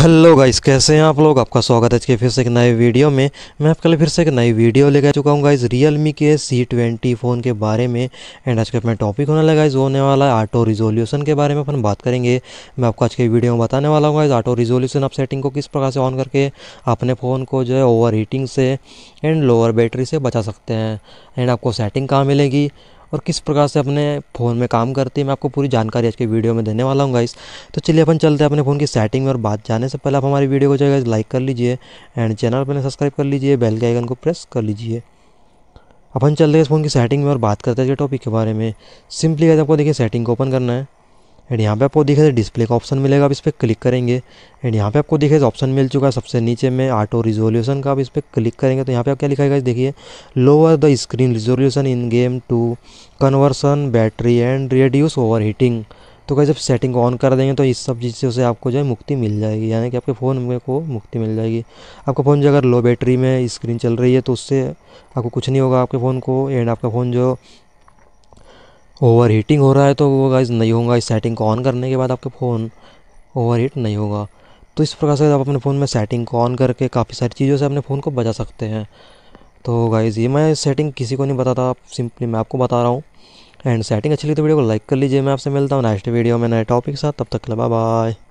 hello guys कैसे हैं आप लोग आपका स्वागत है आज के फिर से एक नए वीडियो में मैं आपके लिए फिर से एक नई वीडियो लेकर चुका हूँ गाइस रियलमी के सी ट्वेंटी फ़ोन के बारे में एंड आज का अपना टॉपिक होने लगा इस होने वाला है ऑटो रिजोल्यूशन के बारे में अपन बात करेंगे मैं आपको आज के वीडियो में बताने वाला हूँ इस ऑटो रिजोल्यूशन आप सेटिंग को किस प्रकार से ऑन करके अपने फ़ोन को जो है ओवर हीटिंग से एंड लोअर बैटरी से बचा सकते हैं एंड आपको सेटिंग कहाँ मिलेगी और किस प्रकार से अपने फ़ोन में काम करती है मैं आपको पूरी जानकारी आज के वीडियो में देने वाला हूँ गाइस तो चलिए अपन चलते हैं अपने फ़ोन की सेटिंग में और बात जाने से पहले आप हमारी वीडियो को जो है लाइक कर लीजिए एंड चैनल पर सब्सक्राइब कर लीजिए बेल के आइकन को प्रेस कर लीजिए अपन चलते हैं इस फ़ोन की सेटिंग में और बात करते हैं टॉपिक के बारे में सिंपली गाइस आपको देखिए सेटिंग को ओपन करना है एंड यहाँ पे आपको दिखेगा डिस्प्ले का ऑप्शन मिलेगा आप इस पर क्लिक करेंगे एंड यहाँ पे आपको दिखेगा ऑप्शन मिल चुका है सबसे नीचे में आटो रिजोल्यूशन का आप इस पर क्लिक करेंगे तो यहाँ पे आप क्या लिखाएगा देखिए lower the screen resolution in game to conversion battery and reduce over heating तो कहीं जब सेटिंग ऑन कर देंगे तो इस सब चीज़ से आपको जो है मुक्ति मिल जाएगी यानी कि आपके फ़ोन में को मुक्ति मिल जाएगी आपका फ़ोन जो अगर लो बैटरी में स्क्रीन चल रही है तो उससे आपको कुछ नहीं होगा आपके फ़ोन को एंड आपका फ़ोन जो ओवर हीटिंग हो रहा है तो वो गाइज़ नहीं होगा इस सेटिंग को ऑन करने के बाद आपका फ़ोन ओवर हीट नहीं होगा तो इस प्रकार से आप अपने फ़ोन में सेटिंग को ऑन करके काफ़ी सारी चीज़ों से अपने फ़ोन को बचा सकते हैं तो गाइज़ ये मैं सेटिंग किसी को नहीं बताता सिंपली मैं आपको बता रहा हूँ एंड सेटिंग अच्छी लगी तो वीडियो को लाइक कर लीजिए मैं आपसे मिलता हूँ नेक्स्ट वीडियो में नए टॉपिक के साथ तब तक बाय बाय